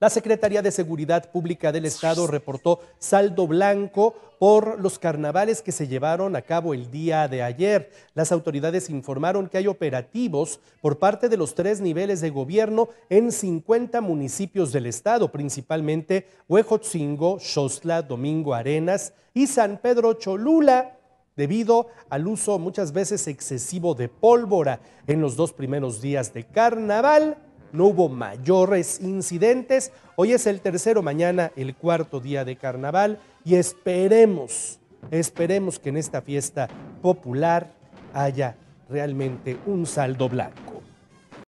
La Secretaría de Seguridad Pública del Estado reportó saldo blanco por los carnavales que se llevaron a cabo el día de ayer. Las autoridades informaron que hay operativos por parte de los tres niveles de gobierno en 50 municipios del estado, principalmente Huejotzingo, Xostla, Domingo Arenas y San Pedro Cholula debido al uso muchas veces excesivo de pólvora en los dos primeros días de carnaval no hubo mayores incidentes. Hoy es el tercero, mañana el cuarto día de carnaval y esperemos, esperemos que en esta fiesta popular haya realmente un saldo blanco.